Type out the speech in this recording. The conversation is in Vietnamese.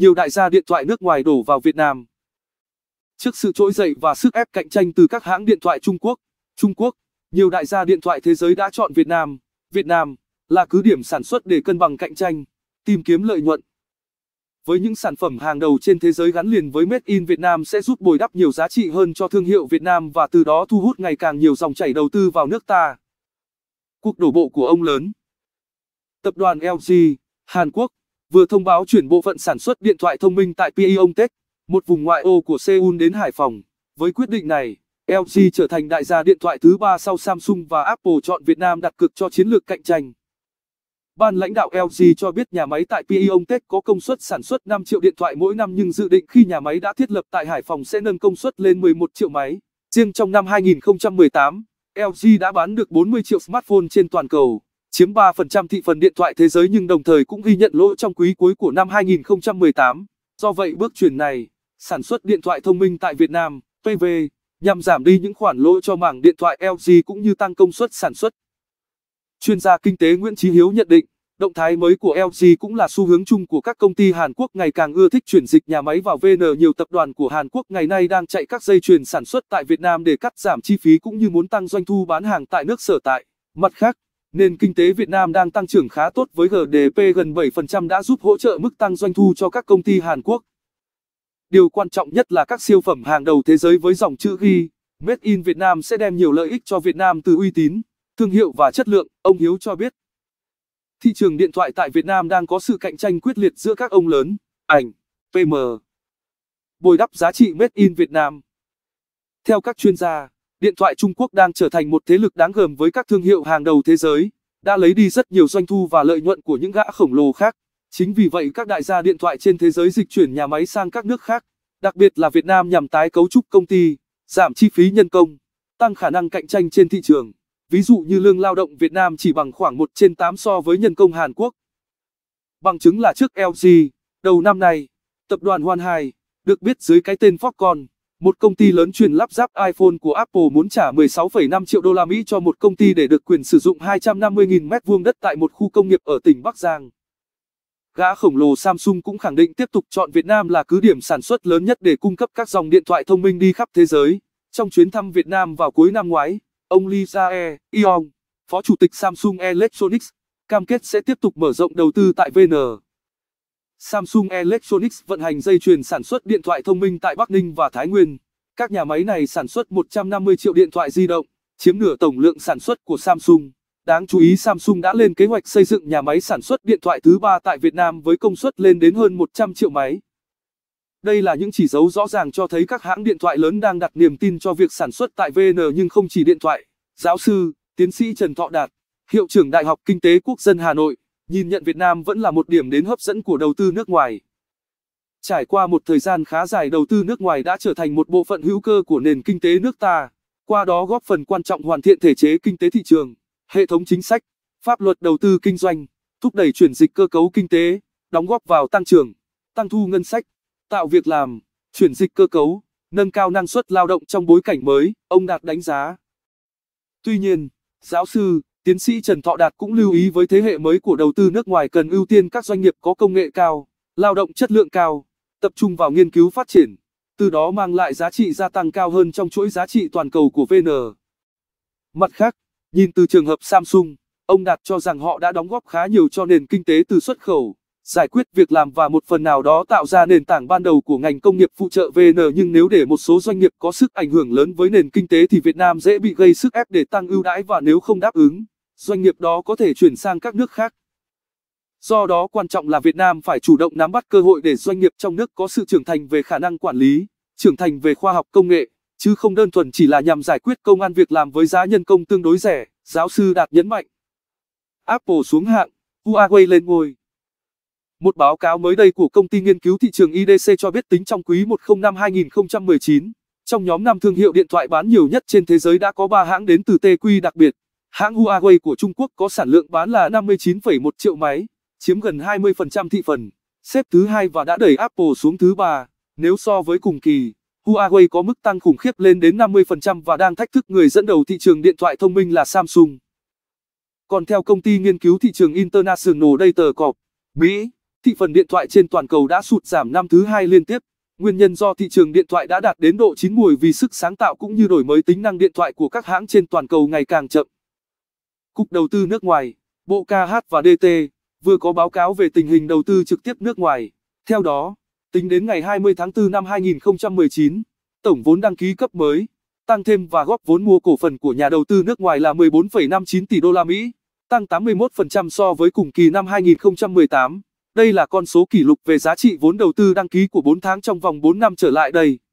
nhiều đại gia điện thoại nước ngoài đổ vào Việt Nam. Trước sự trỗi dậy và sức ép cạnh tranh từ các hãng điện thoại Trung Quốc, Trung Quốc, nhiều đại gia điện thoại thế giới đã chọn Việt Nam. Việt Nam là cứ điểm sản xuất để cân bằng cạnh tranh, tìm kiếm lợi nhuận. Với những sản phẩm hàng đầu trên thế giới gắn liền với Made in Việt Nam sẽ giúp bồi đắp nhiều giá trị hơn cho thương hiệu Việt Nam và từ đó thu hút ngày càng nhiều dòng chảy đầu tư vào nước ta. Cuộc đổ bộ của ông lớn Tập đoàn LG, Hàn Quốc vừa thông báo chuyển bộ phận sản xuất điện thoại thông minh tại Pyeongtaek, một vùng ngoại ô của Seoul đến Hải Phòng. Với quyết định này, LG trở thành đại gia điện thoại thứ ba sau Samsung và Apple chọn Việt Nam đặt cược cho chiến lược cạnh tranh. Ban lãnh đạo LG cho biết nhà máy tại Pyeongtaek có công suất sản xuất 5 triệu điện thoại mỗi năm nhưng dự định khi nhà máy đã thiết lập tại Hải Phòng sẽ nâng công suất lên 11 triệu máy. Riêng trong năm 2018, LG đã bán được 40 triệu smartphone trên toàn cầu chiếm 3% thị phần điện thoại thế giới nhưng đồng thời cũng ghi nhận lỗ trong quý cuối của năm 2018. Do vậy bước chuyển này, sản xuất điện thoại thông minh tại Việt Nam, PV, nhằm giảm đi những khoản lỗ cho mảng điện thoại LG cũng như tăng công suất sản xuất. Chuyên gia kinh tế Nguyễn Chí Hiếu nhận định, động thái mới của LG cũng là xu hướng chung của các công ty Hàn Quốc ngày càng ưa thích chuyển dịch nhà máy vào VN. Nhiều tập đoàn của Hàn Quốc ngày nay đang chạy các dây chuyền sản xuất tại Việt Nam để cắt giảm chi phí cũng như muốn tăng doanh thu bán hàng tại nước sở tại. Mặt khác, nền kinh tế Việt Nam đang tăng trưởng khá tốt với GDP gần 7% đã giúp hỗ trợ mức tăng doanh thu cho các công ty Hàn Quốc. Điều quan trọng nhất là các siêu phẩm hàng đầu thế giới với dòng chữ ghi Made in Việt Nam sẽ đem nhiều lợi ích cho Việt Nam từ uy tín, thương hiệu và chất lượng, ông Hiếu cho biết. Thị trường điện thoại tại Việt Nam đang có sự cạnh tranh quyết liệt giữa các ông lớn, ảnh, PM. Bồi đắp giá trị Made in Việt Nam. Theo các chuyên gia, điện thoại Trung Quốc đang trở thành một thế lực đáng gờm với các thương hiệu hàng đầu thế giới, đã lấy đi rất nhiều doanh thu và lợi nhuận của những gã khổng lồ khác. Chính vì vậy các đại gia điện thoại trên thế giới dịch chuyển nhà máy sang các nước khác, đặc biệt là Việt Nam nhằm tái cấu trúc công ty, giảm chi phí nhân công, tăng khả năng cạnh tranh trên thị trường. Ví dụ như lương lao động Việt Nam chỉ bằng khoảng 1 trên 8 so với nhân công Hàn Quốc. Bằng chứng là trước LG, đầu năm nay, tập đoàn Hoàn Hai, được biết dưới cái tên Foxconn, một công ty lớn chuyên lắp ráp iPhone của Apple muốn trả 16,5 triệu đô la Mỹ cho một công ty để được quyền sử dụng 250.000 mét vuông đất tại một khu công nghiệp ở tỉnh Bắc Giang. Gã khổng lồ Samsung cũng khẳng định tiếp tục chọn Việt Nam là cứ điểm sản xuất lớn nhất để cung cấp các dòng điện thoại thông minh đi khắp thế giới. Trong chuyến thăm Việt Nam vào cuối năm ngoái, ông Lee Jae Yong, phó chủ tịch Samsung Electronics, cam kết sẽ tiếp tục mở rộng đầu tư tại VN. Samsung Electronics vận hành dây chuyền sản xuất điện thoại thông minh tại Bắc Ninh và Thái Nguyên. Các nhà máy này sản xuất 150 triệu điện thoại di động, chiếm nửa tổng lượng sản xuất của Samsung. Đáng chú ý Samsung đã lên kế hoạch xây dựng nhà máy sản xuất điện thoại thứ ba tại Việt Nam với công suất lên đến hơn 100 triệu máy. Đây là những chỉ dấu rõ ràng cho thấy các hãng điện thoại lớn đang đặt niềm tin cho việc sản xuất tại VN nhưng không chỉ điện thoại. Giáo sư, tiến sĩ Trần Thọ Đạt, Hiệu trưởng Đại học Kinh tế Quốc dân Hà Nội nhìn nhận Việt Nam vẫn là một điểm đến hấp dẫn của đầu tư nước ngoài. Trải qua một thời gian khá dài đầu tư nước ngoài đã trở thành một bộ phận hữu cơ của nền kinh tế nước ta, qua đó góp phần quan trọng hoàn thiện thể chế kinh tế thị trường, hệ thống chính sách, pháp luật đầu tư kinh doanh, thúc đẩy chuyển dịch cơ cấu kinh tế, đóng góp vào tăng trưởng, tăng thu ngân sách, tạo việc làm, chuyển dịch cơ cấu, nâng cao năng suất lao động trong bối cảnh mới, ông Đạt đánh giá. Tuy nhiên, giáo sư Tiến sĩ Trần Thọ Đạt cũng lưu ý với thế hệ mới của đầu tư nước ngoài cần ưu tiên các doanh nghiệp có công nghệ cao, lao động chất lượng cao, tập trung vào nghiên cứu phát triển, từ đó mang lại giá trị gia tăng cao hơn trong chuỗi giá trị toàn cầu của VN. Mặt khác, nhìn từ trường hợp Samsung, ông Đạt cho rằng họ đã đóng góp khá nhiều cho nền kinh tế từ xuất khẩu, giải quyết việc làm và một phần nào đó tạo ra nền tảng ban đầu của ngành công nghiệp phụ trợ VN nhưng nếu để một số doanh nghiệp có sức ảnh hưởng lớn với nền kinh tế thì Việt Nam dễ bị gây sức ép để tăng ưu đãi và nếu không đáp ứng doanh nghiệp đó có thể chuyển sang các nước khác. Do đó quan trọng là Việt Nam phải chủ động nắm bắt cơ hội để doanh nghiệp trong nước có sự trưởng thành về khả năng quản lý, trưởng thành về khoa học công nghệ, chứ không đơn thuần chỉ là nhằm giải quyết công an việc làm với giá nhân công tương đối rẻ, giáo sư Đạt nhấn mạnh. Apple xuống hạng, Huawei lên ngôi. Một báo cáo mới đây của công ty nghiên cứu thị trường IDC cho biết tính trong quý 1 năm 2019, trong nhóm năm thương hiệu điện thoại bán nhiều nhất trên thế giới đã có 3 hãng đến từ TQ đặc biệt. Hãng Huawei của Trung Quốc có sản lượng bán là 59,1 triệu máy, chiếm gần 20% thị phần, xếp thứ hai và đã đẩy Apple xuống thứ ba. Nếu so với cùng kỳ, Huawei có mức tăng khủng khiếp lên đến 50% và đang thách thức người dẫn đầu thị trường điện thoại thông minh là Samsung. Còn theo công ty nghiên cứu thị trường International Data Corp, Mỹ, thị phần điện thoại trên toàn cầu đã sụt giảm năm thứ hai liên tiếp. Nguyên nhân do thị trường điện thoại đã đạt đến độ chín mùi vì sức sáng tạo cũng như đổi mới tính năng điện thoại của các hãng trên toàn cầu ngày càng chậm. Cục Đầu tư nước ngoài, Bộ KH và DT vừa có báo cáo về tình hình đầu tư trực tiếp nước ngoài. Theo đó, tính đến ngày 20 tháng 4 năm 2019, tổng vốn đăng ký cấp mới, tăng thêm và góp vốn mua cổ phần của nhà đầu tư nước ngoài là 14,59 tỷ đô la Mỹ, tăng 81% so với cùng kỳ năm 2018. Đây là con số kỷ lục về giá trị vốn đầu tư đăng ký của 4 tháng trong vòng 4 năm trở lại đây.